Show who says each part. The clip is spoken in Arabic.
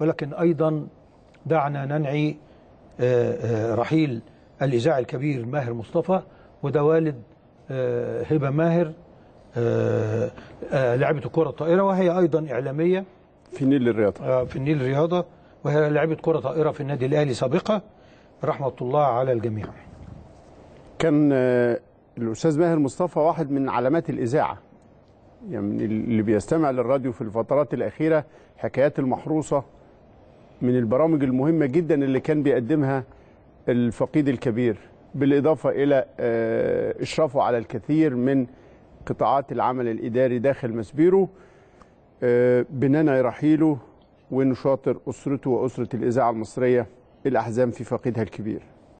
Speaker 1: ولكن أيضا دعنا ننعي آه، آه، رحيل الإذاعي الكبير ماهر مصطفى وده والد آه، هبة ماهر لعبة الكرة الطائرة وهي أيضا إعلامية في النيل الرياضة في النيل الرياضة وهي لعبة كرة طائرة في النادي الأهلي سابقة رحمة الله على الجميع
Speaker 2: كان الأستاذ ماهر مصطفى واحد من علامات الإذاعة يعني اللي بيستمع للراديو في الفترات الأخيرة حكايات المحروسة من البرامج المهمة جدا اللي كان بيقدمها الفقيد الكبير بالإضافة إلى آه، إشرافه على الكثير من قطاعات العمل الإداري داخل مسبيرو آه، بنانا رحيله ونشاطر أسرته وأسرة الإذاعة المصرية الأحزان في فقيدها الكبير